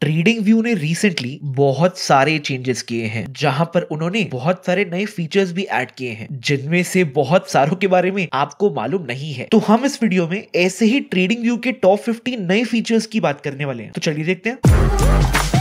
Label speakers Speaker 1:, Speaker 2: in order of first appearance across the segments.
Speaker 1: trading view ने recently बहुत सारे चेंजेस किए हैं जहां पर उन्होंने बहुत सारे नए फीचर्स भी ऐड किए हैं जिनमें से बहुत सारों के बारे में आपको मालूम नहीं है तो हम इस वीडियो में ऐसे ही ट्रेडिंग व्यू के टॉप 50 नए फीचर्स की बात करने वाले हैं तो चलिए देखते हैं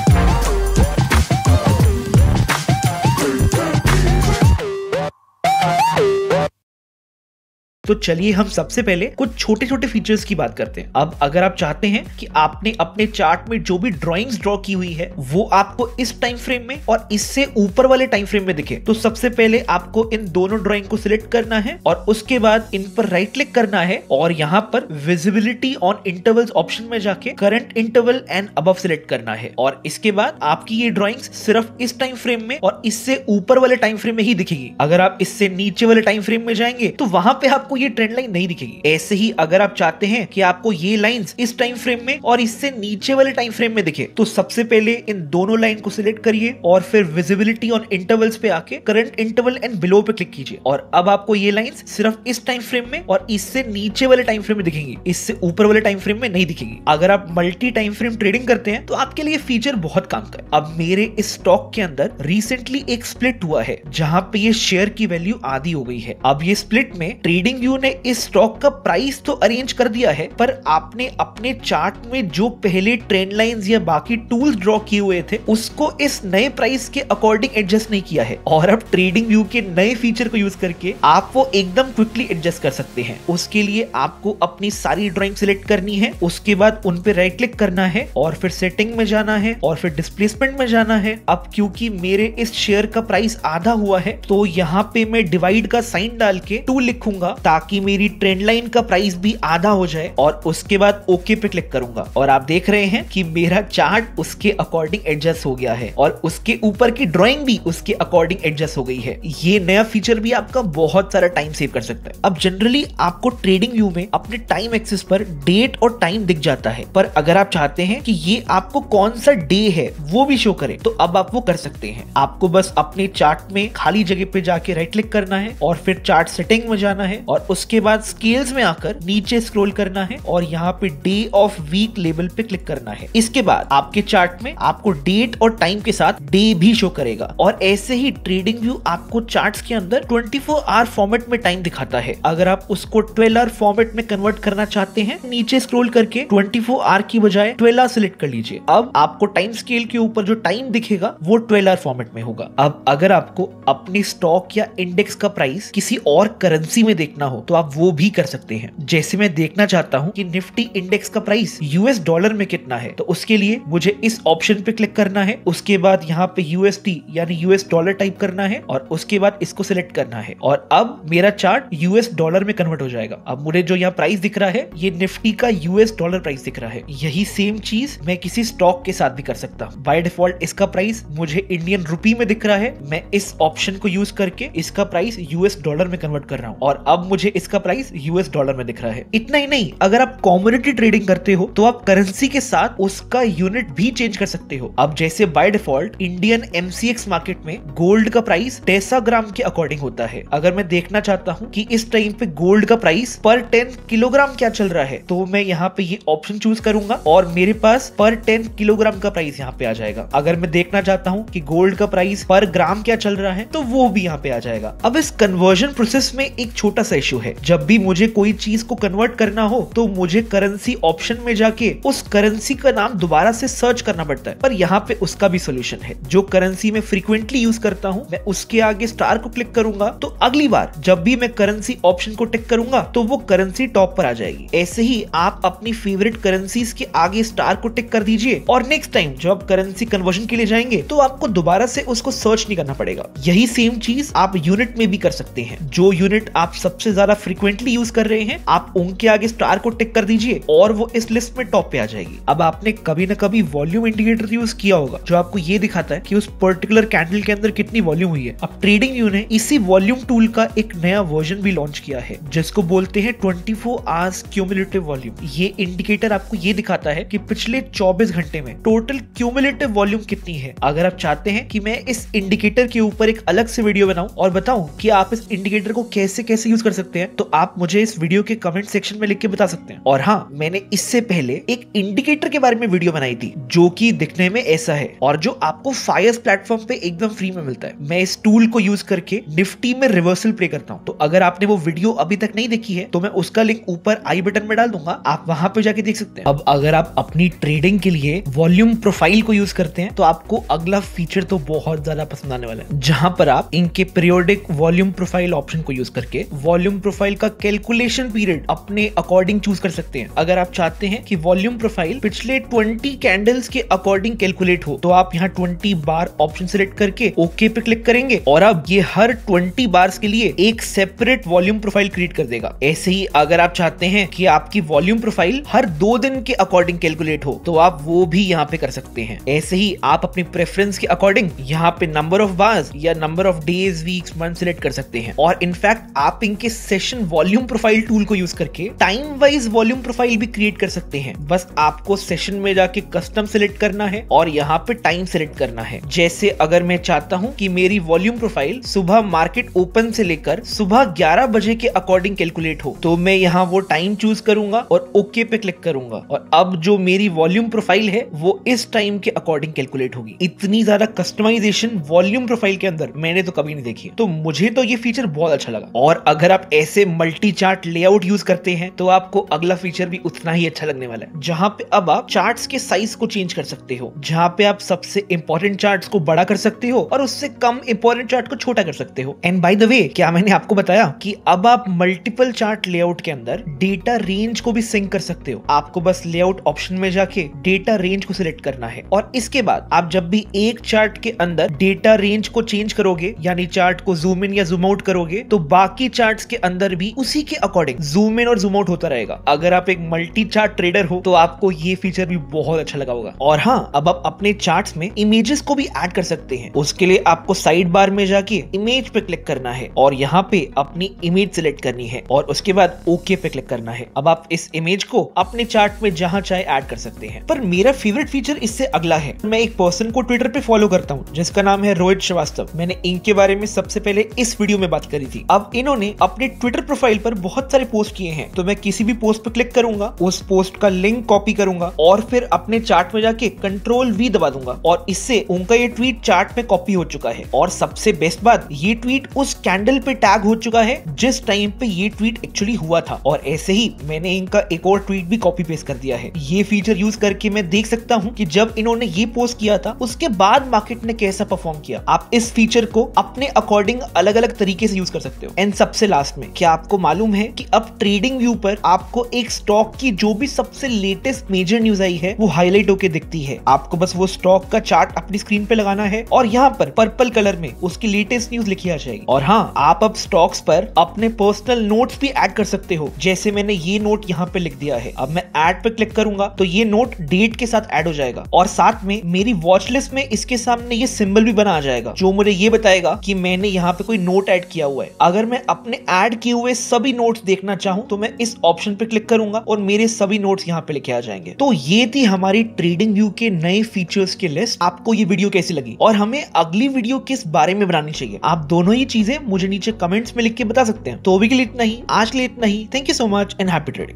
Speaker 1: तो चलिए हम सबसे पहले कुछ छोटे छोटे फीचर्स की बात करते हैं अब अगर आप चाहते हैं कि आपने अपने चार्ट में जो भी ड्रॉइंग्स ड्रॉ की हुई है वो आपको इस टाइम फ्रेम में और इससे ऊपर वाले टाइम फ्रेम में दिखे तो सबसे पहले आपको इन दोनों ड्रॉइंग को सिलेक्ट करना है और उसके बाद इन पर राइट क्लिक करना है और यहाँ पर विजिबिलिटी ऑन इंटरवल्स ऑप्शन में जाके करंट इंटरवल एंड अब सिलेक्ट करना है और इसके बाद आपकी ये ड्रॉइंग्स सिर्फ इस टाइम फ्रेम में और इससे ऊपर वाले टाइम फ्रेम में ही दिखेगी अगर आप इससे नीचे वाले टाइम फ्रेम में जाएंगे तो वहां पे आपको आपको ये ट्रेंड लाइन नहीं दिखेगी ऐसे ही अगर आप चाहते हैं कि आपको ये लाइंस इस टाइम फ्रेम में और इससे नीचे वाले टाइम फ्रेम में दिखे तो सबसे पहले इन दोनों लाइन को सिलेक्ट करिए और फिर विजिबिलिटी ऑन इंटरवल्स पे आके करंट इंटरवल एंड बिलो पे क्लिक कीजिए और अब आपको ये लाइन सिर्फ इस टाइम फ्रेम में और इससे नीचे वाले टाइम फ्रेम में दिखेंगी इससे ऊपर वाले टाइम फ्रेम में नहीं दिखेगी अगर आप मल्टी टाइम फ्रेम ट्रेडिंग करते हैं तो आपके लिए फीचर बहुत काम का है अब मेरे इस स्टॉक के अंदर रिसेंटली एक स्प्लिट हुआ है जहाँ पे ये शेयर की वैल्यू आधी हो गई है अब ये स्प्लिट में ट्रेडिंग आईपीओ ने इस स्टॉक का प्राइस तो अरेंज कर दिया है पर आपने अपने चार्ट में जो पहले ट्रेंड लाइंस या बाकी टूल्स ड्रॉ किए हुए थे उसको इस नए प्राइस के अकॉर्डिंग एडजस्ट नहीं किया है और अब ट्रेडिंग व्यू के नए फीचर को यूज करके आप वो एकदम क्विकली एडजस्ट कर सकते हैं उसके लिए आपको अपनी सारी ड्रॉइंग सिलेक्ट करनी है उसके बाद उन पे राइट क्लिक करना है और फिर सेटिंग में जाना है और फिर डिस्प्लेसमेंट में जाना है अब क्योंकि मेरे इस शेयर का प्राइस आधा हुआ है तो यहाँ पे मैं डिवाइड का साइन डाल के टू लिखूंगा ताकि मेरी ट्रेंड लाइन का प्राइस भी आधा हो जाए और उसके बाद ओके पे क्लिक करूंगा और आप देख रहे हैं कि मेरा चार्ट उसके अकॉर्डिंग एडजस्ट हो गया है और उसके ऊपर की ड्रॉइंग भी उसके अकॉर्डिंग एडजस्ट हो गई है ये नया फीचर भी आपका बहुत सारा टाइम सेव कर सकता है अब जनरली आपको ट्रेडिंग व्यू में अपने टाइम एक्सेस पर डेट और टाइम दिख जाता है पर अगर आप चाहते हैं कि ये आपको कौन सा डे है वो भी शो करे तो अब आप वो कर सकते हैं आपको बस अपने चार्ट में खाली जगह पे जाके राइट क्लिक करना है और फिर चार्ट सेटिंग में जाना है और उसके बाद स्केल्स में आकर नीचे स्क्रोल करना है और यहाँ पे डे ऑफ वीक लेवल पे क्लिक करना है इसके बाद आपके चार्ट में आपको डेट और टाइम के साथ डे भी शो करेगा और ऐसे ही ट्रेडिंग व्यू आपको चार्ट्स के अंदर 24 आवर फॉर्मेट में टाइम दिखाता है अगर आप उसको 12 आवर फॉर्मेट में कन्वर्ट करना चाहते हैं नीचे स्क्रोल करके 24 आवर की बजाय 12 आवर सिलेक्ट कर लीजिए अब आपको टाइम स्केल के ऊपर जो टाइम दिखेगा वो 12 आवर फॉर्मेट में होगा अब अगर आपको अपने स्टॉक या इंडेक्स का प्राइस किसी और करेंसी में देखना हो हो तो आप वो भी कर सकते हैं जैसे मैं देखना चाहता हूँ कि निफ्टी इंडेक्स का प्राइस यूएस डॉलर में कितना है तो उसके लिए मुझे इस ऑप्शन पे क्लिक करना है उसके बाद यहाँ पे यूएसडी यानी यूएस डॉलर टाइप करना है और उसके बाद इसको सिलेक्ट करना है और अब मेरा चार्ट यूएस डॉलर में कन्वर्ट हो जाएगा अब मुझे जो यहाँ प्राइस दिख रहा है ये निफ्टी का यूएस डॉलर प्राइस दिख रहा है यही सेम चीज मैं किसी स्टॉक के साथ भी कर सकता हूँ बाय डिफॉल्ट इसका प्राइस मुझे इंडियन रूपी में दिख रहा है मैं इस ऑप्शन को यूज करके इसका प्राइस यूएस डॉलर में कन्वर्ट कर रहा हूँ और अब मुझे मुझे इसका प्राइस यूएस डॉलर में दिख रहा है इतना ही नहीं अगर आप कॉम्युनिटी ट्रेडिंग करते हो तो आप करेंसी के साथ उसका यूनिट भी चेंज कर सकते हो अब जैसे by default Indian MCX market में गोल्ड का प्राइस टेसा ग्राम के अकॉर्डिंग होता है अगर मैं देखना चाहता हूँ की इस टाइम पे गोल्ड का प्राइस पर टेन किलोग्राम क्या चल रहा है तो मैं यहाँ पे ये ऑप्शन चूज करूंगा और मेरे पास पर टेन किलोग्राम का प्राइस यहाँ पे आ जाएगा अगर मैं देखना चाहता हूँ कि गोल्ड का प्राइस पर ग्राम क्या चल रहा है तो वो भी यहाँ पे आ जाएगा अब इस कन्वर्जन प्रोसेस में एक छोटा सा इश्यू रेशियो है जब भी मुझे कोई चीज को कन्वर्ट करना हो तो मुझे करेंसी ऑप्शन में जाके उस करेंसी का नाम दोबारा से सर्च करना पड़ता है पर यहाँ पे उसका भी सोल्यूशन है जो करेंसी में फ्रीक्वेंटली यूज करता हूँ मैं उसके आगे स्टार को क्लिक करूंगा तो अगली बार जब भी मैं करेंसी ऑप्शन को टिक करूंगा तो वो करेंसी टॉप पर आ जाएगी ऐसे ही आप अपनी फेवरेट करेंसी के आगे स्टार को टिक कर दीजिए और नेक्स्ट टाइम जब आप करेंसी कन्वर्जन के लिए जाएंगे तो आपको दोबारा से उसको सर्च नहीं करना पड़ेगा यही सेम चीज आप यूनिट में भी कर सकते हैं जो यूनिट आप सबसे ज्यादा फ्रीक्वेंटली यूज कर रहे हैं आप उनके आगे स्टार को टिक कर दीजिए और वो इस लिस्ट में टॉप पे आ जाएगी अब आपने कभी ना कभी वॉल्यूम इंडिकेटर यूज किया होगा जो आपको ये दिखाता है कि उस पर्टिकुलर कैंडल के अंदर कितनी वॉल्यूम हुई है अब ट्रेडिंग व्यू ने इसी वॉल्यूम टूल का एक नया वर्जन भी लॉन्च किया है जिसको बोलते हैं twenty four hours cumulative volume ये इंडिकेटर आपको ये दिखाता है कि पिछले चौबीस घंटे में टोटल क्यूमुलेटिव वॉल्यूम कितनी है अगर आप चाहते हैं कि मैं इस इंडिकेटर के ऊपर एक अलग से वीडियो बनाऊं और बताऊं कि आप इस इंडिकेटर को कैसे कैसे यूज कर सकते सकते हैं तो आप मुझे इस वीडियो के कमेंट सेक्शन में लिख के बता सकते हैं और हाँ मैंने इससे पहले एक इंडिकेटर के बारे में वीडियो बनाई थी जो की दिखने में ऐसा है और जो आपको फायर्स प्लेटफॉर्म पे एकदम फ्री में मिलता है मैं इस टूल को यूज करके निफ्टी में रिवर्सल प्ले करता हूँ तो अगर आपने वो वीडियो अभी तक नहीं देखी है तो मैं उसका लिंक ऊपर आई बटन में डाल दूंगा आप वहां पर जाके देख सकते हैं अब अगर आप अपनी ट्रेडिंग के लिए वॉल्यूम प्रोफाइल को यूज करते हैं तो आपको अगला फीचर तो बहुत ज्यादा पसंद आने वाला है जहां पर आप इनके पीरियोडिक वॉल्यूम प्रोफाइल ऑप्शन को यूज करके वॉल्यूम वॉल्यूम प्रोफाइल का कैलकुलेशन पीरियड अपने अकॉर्डिंग चूज कर सकते हैं अगर आप चाहते हैं कि वॉल्यूम प्रोफाइल पिछले 20 कैंडल्स के अकॉर्डिंग कैलकुलेट हो तो आप यहाँ 20 बार ऑप्शन सिलेक्ट करके ओके पे क्लिक करेंगे और अब ये हर 20 बार्स के लिए एक सेपरेट वॉल्यूम प्रोफाइल क्रिएट कर देगा ऐसे ही अगर आप चाहते हैं कि आपकी वॉल्यूम प्रोफाइल हर दो दिन के अकॉर्डिंग कैलकुलेट हो तो आप वो भी यहाँ पे कर सकते हैं ऐसे ही आप अपनी प्रेफरेंस के अकॉर्डिंग यहाँ पे नंबर ऑफ बार्स या number of days weeks month select कर सकते हैं और इनफैक्ट आप इनके सेशन वॉल्यूम प्रोफाइल टूल को यूज करके टाइम वाइज वॉल्यूम प्रोफाइल भी क्रिएट कर सकते हैं बस आपको सेशन में जाके कस्टम सिलेक्ट करना है और यहाँ पे टाइम सिलेक्ट करना है जैसे अगर मैं चाहता हूँ कि मेरी वॉल्यूम प्रोफाइल सुबह मार्केट ओपन से लेकर सुबह ग्यारह बजे के अकॉर्डिंग कैलकुलेट हो तो मैं यहाँ वो टाइम चूज करूंगा और ओके okay पे क्लिक करूंगा और अब जो मेरी वॉल्यूम प्रोफाइल है वो इस टाइम के अकॉर्डिंग कैलकुलेट होगी इतनी ज्यादा कस्टमाइजेशन वॉल्यूम प्रोफाइल के अंदर मैंने तो कभी नहीं देखी तो मुझे तो ये फीचर बहुत अच्छा लगा और अगर आप ऐसे मल्टी चार्ट लेआउट यूज करते हैं तो आपको अगला फीचर भी उतना ही अच्छा लगने वाला है जहाँ पे अब आप चार्ट के साइज को चेंज कर सकते हो जहाँ पे आप सबसे इम्पोर्टेंट चार्ट को बड़ा कर सकते हो और उससे कम इम्पोर्टेंट चार्ट को छोटा कर सकते हो एंड बाई द वे क्या मैंने आपको बताया कि अब आप मल्टीपल चार्ट लेआउट के अंदर डेटा रेंज को भी सिंक कर सकते हो आपको बस लेआउट ऑप्शन में जाके डेटा रेंज को सिलेक्ट करना है और इसके बाद आप जब भी एक चार्ट के अंदर डेटा रेंज को चेंज करोगे यानी चार्ट को जूम इन या जूम आउट करोगे तो बाकी चार्ट्स के अंदर भी उसी के अकॉर्डिंग जूम इन और जूम आउट होता रहेगा अगर आप एक मल्टी चार्ट ट्रेडर हो तो आपको ये फीचर भी बहुत अच्छा लगा होगा और हाँ अब आप अपने चार्ट में इमेजेस को भी एड कर सकते हैं उसके लिए आपको साइड बार में जाके इमेज पे क्लिक करना है और यहाँ पे अपनी इमेज सिलेक्ट करनी है और उसके बाद ओके पे क्लिक करना है अब आप इस इमेज को अपने चार्ट में जहाँ चाहे ऐड कर सकते हैं पर मेरा फेवरेट फीचर इससे अगला है मैं एक पर्सन को ट्विटर पे फॉलो करता हूँ जिसका नाम है रोहित श्रीवास्तव मैंने इनके बारे में सबसे पहले इस वीडियो में बात करी थी अब इन्होंने अपने ट्विटर प्रोफाइल पर बहुत सारे पोस्ट किए हैं तो मैं किसी भी पोस्ट पर क्लिक करूंगा उस पोस्ट का लिंक कॉपी करूंगा और फिर अपने चार्ट में जाके कंट्रोल वी दबा दूंगा और इससे उनका ये ट्वीट चार्ट में कॉपी हो चुका है और सबसे बेस्ट बात ये ट्वीट उस कैंडल पे टैग हो चुका है जिस टाइम पे ये ट्वीट एक्चुअली हुआ था और ऐसे ही मैंने इनका एक और ट्वीट भी कॉपी पेस्ट कर दिया है ये फीचर यूज करके मैं देख सकता हूँ की जब इन्होंने ये पोस्ट किया था उसके बाद मार्केट ने कैसा परफॉर्म किया आप इस फीचर को अपने अकॉर्डिंग अलग अलग तरीके से यूज कर सकते हो एंड सबसे लास्ट में में क्या आपको मालूम है कि अब ट्रेडिंग व्यू पर आपको एक स्टॉक की जो भी सबसे लेटेस्ट मेजर न्यूज आई है वो हाईलाइट होकर दिखती है आपको बस वो स्टॉक का चार्ट अपनी स्क्रीन पे लगाना है और यहाँ पर पर्पल कलर में उसकी लेटेस्ट न्यूज लिखी आ जाएगी और हाँ आप अब स्टॉक्स पर अपने पर्सनल नोट्स भी ऐड कर सकते हो जैसे मैंने ये नोट यहाँ पे लिख दिया है अब मैं ऐड पे क्लिक करूंगा तो ये नोट डेट के साथ ऐड हो जाएगा और साथ में मेरी वॉच लिस्ट में इसके सामने ये सिंबल भी बना आ जाएगा जो मुझे ये बताएगा कि मैंने यहाँ पे कोई नोट ऐड किया हुआ है अगर मैं अपने ऐड ऐड किए हुए सभी नोट्स देखना चाहूं तो मैं इस ऑप्शन पे क्लिक करूंगा और मेरे सभी नोट्स यहाँ पे लिखे आ जाएंगे तो ये थी हमारी ट्रेडिंग व्यू के नए फीचर्स की लिस्ट आपको ये वीडियो कैसी लगी और हमें अगली वीडियो किस बारे में बनानी चाहिए आप दोनों ही चीजें मुझे नीचे कमेंट्स में लिख के बता सकते हैं तो भी के लिए इतना ही आज के लिए इतना ही thank you so much and happy trading